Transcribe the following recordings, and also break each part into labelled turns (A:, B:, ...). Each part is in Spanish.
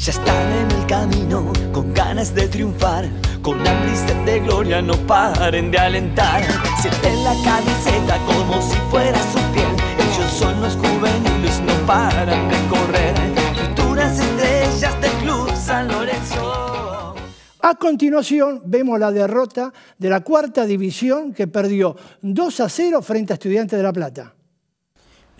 A: Ya están en el camino, con ganas de triunfar, con la triste de gloria no paren de alentar. Sienten la camiseta como si fuera su piel, ellos son los juveniles, no paran de correr. Futuras estrellas del Club San Lorenzo. A continuación vemos la derrota de la cuarta división que perdió 2 a 0 frente a Estudiantes de La Plata.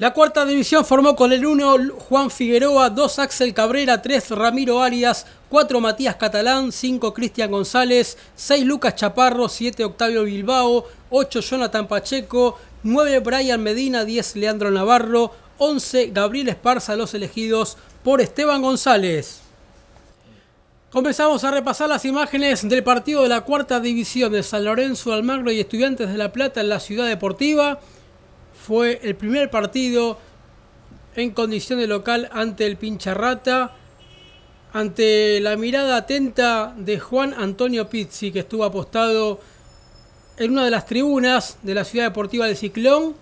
A: La cuarta división formó con el 1 Juan Figueroa, 2 Axel Cabrera, 3 Ramiro Arias, 4 Matías Catalán, 5 Cristian González, 6 Lucas Chaparro, 7 Octavio Bilbao, 8 Jonathan Pacheco, 9 Brian Medina, 10 Leandro Navarro, 11 Gabriel Esparza, los elegidos por Esteban González. Comenzamos a repasar las imágenes del partido de la cuarta división de San Lorenzo Almagro y Estudiantes de La Plata en la Ciudad Deportiva fue el primer partido en condición de local ante el Pincharrata, ante la mirada atenta de Juan Antonio Pizzi, que estuvo apostado en una de las tribunas de la Ciudad Deportiva del Ciclón.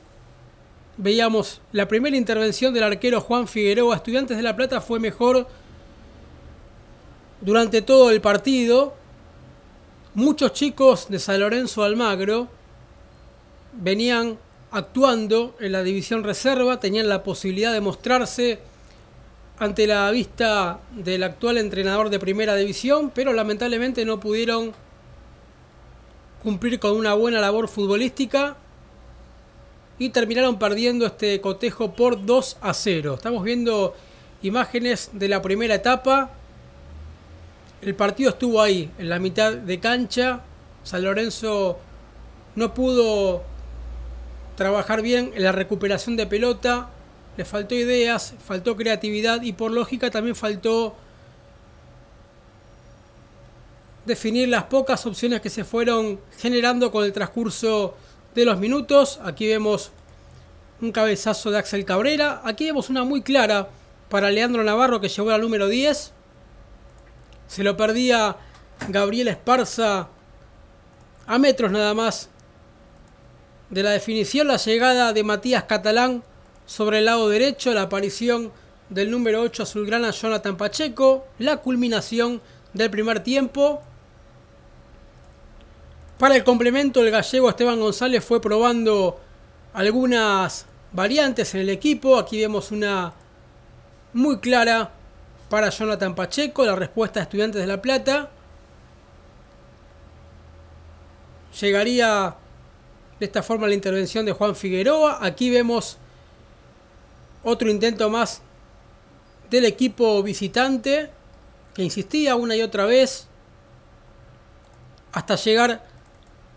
A: Veíamos la primera intervención del arquero Juan Figueroa. Estudiantes de La Plata fue mejor durante todo el partido. Muchos chicos de San Lorenzo Almagro venían actuando en la división reserva, tenían la posibilidad de mostrarse ante la vista del actual entrenador de primera división, pero lamentablemente no pudieron cumplir con una buena labor futbolística y terminaron perdiendo este cotejo por 2 a 0. Estamos viendo imágenes de la primera etapa. El partido estuvo ahí, en la mitad de cancha. San Lorenzo no pudo trabajar bien en la recuperación de pelota, le faltó ideas, faltó creatividad y por lógica también faltó definir las pocas opciones que se fueron generando con el transcurso de los minutos. Aquí vemos un cabezazo de Axel Cabrera. Aquí vemos una muy clara para Leandro Navarro que llegó al número 10. Se lo perdía Gabriel Esparza a metros nada más de la definición, la llegada de Matías Catalán sobre el lado derecho, la aparición del número 8 azulgrana Jonathan Pacheco, la culminación del primer tiempo. Para el complemento, el gallego Esteban González fue probando algunas variantes en el equipo. Aquí vemos una muy clara para Jonathan Pacheco, la respuesta de Estudiantes de La Plata. Llegaría de esta forma la intervención de Juan Figueroa. Aquí vemos otro intento más del equipo visitante que insistía una y otra vez hasta llegar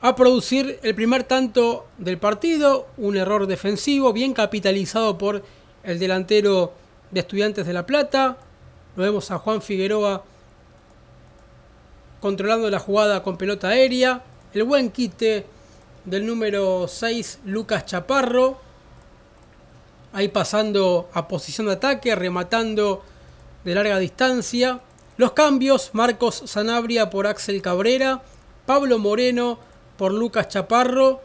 A: a producir el primer tanto del partido, un error defensivo bien capitalizado por el delantero de Estudiantes de La Plata. Lo vemos a Juan Figueroa controlando la jugada con pelota aérea, el buen quite del número 6 Lucas Chaparro. Ahí pasando a posición de ataque, rematando de larga distancia. Los cambios, Marcos Sanabria por Axel Cabrera, Pablo Moreno por Lucas Chaparro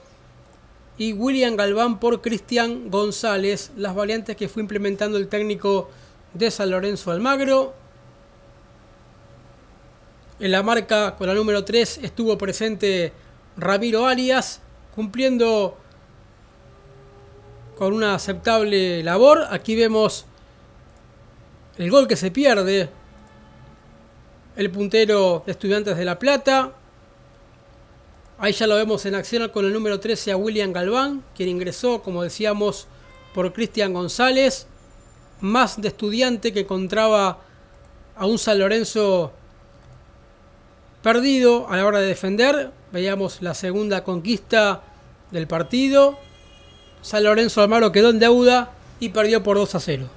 A: y William Galván por Cristian González, las variantes que fue implementando el técnico de San Lorenzo Almagro. En la marca con la número 3 estuvo presente Ramiro Arias, cumpliendo con una aceptable labor. Aquí vemos el gol que se pierde. El puntero de Estudiantes de La Plata. Ahí ya lo vemos en acción con el número 13 a William Galván, quien ingresó, como decíamos, por Cristian González. Más de estudiante que encontraba a un San Lorenzo perdido a la hora de defender. Veíamos la segunda conquista del partido. San Lorenzo Almagro quedó en deuda y perdió por 2 a 0.